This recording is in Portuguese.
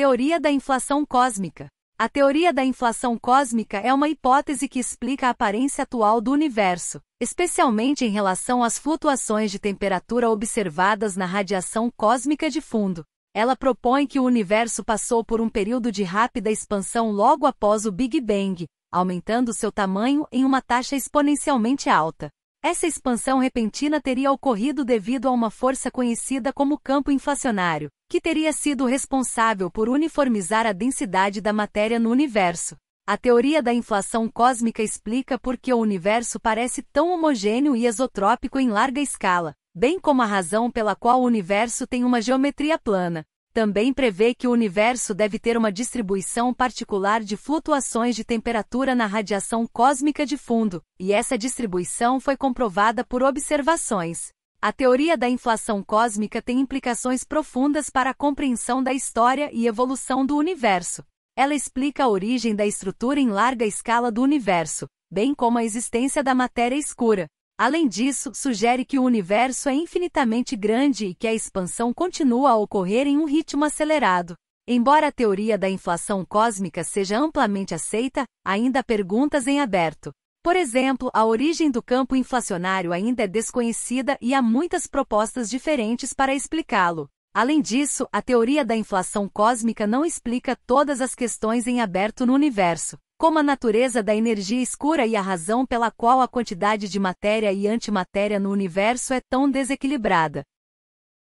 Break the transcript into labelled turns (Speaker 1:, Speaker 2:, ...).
Speaker 1: Teoria da inflação cósmica. A teoria da inflação cósmica é uma hipótese que explica a aparência atual do universo, especialmente em relação às flutuações de temperatura observadas na radiação cósmica de fundo. Ela propõe que o universo passou por um período de rápida expansão logo após o Big Bang, aumentando seu tamanho em uma taxa exponencialmente alta. Essa expansão repentina teria ocorrido devido a uma força conhecida como campo inflacionário, que teria sido responsável por uniformizar a densidade da matéria no universo. A teoria da inflação cósmica explica por que o universo parece tão homogêneo e isotrópico em larga escala, bem como a razão pela qual o universo tem uma geometria plana. Também prevê que o universo deve ter uma distribuição particular de flutuações de temperatura na radiação cósmica de fundo, e essa distribuição foi comprovada por observações. A teoria da inflação cósmica tem implicações profundas para a compreensão da história e evolução do universo. Ela explica a origem da estrutura em larga escala do universo, bem como a existência da matéria escura, Além disso, sugere que o universo é infinitamente grande e que a expansão continua a ocorrer em um ritmo acelerado. Embora a teoria da inflação cósmica seja amplamente aceita, ainda há perguntas em aberto. Por exemplo, a origem do campo inflacionário ainda é desconhecida e há muitas propostas diferentes para explicá-lo. Além disso, a teoria da inflação cósmica não explica todas as questões em aberto no universo, como a natureza da energia escura e a razão pela qual a quantidade de matéria e antimatéria no universo é tão desequilibrada.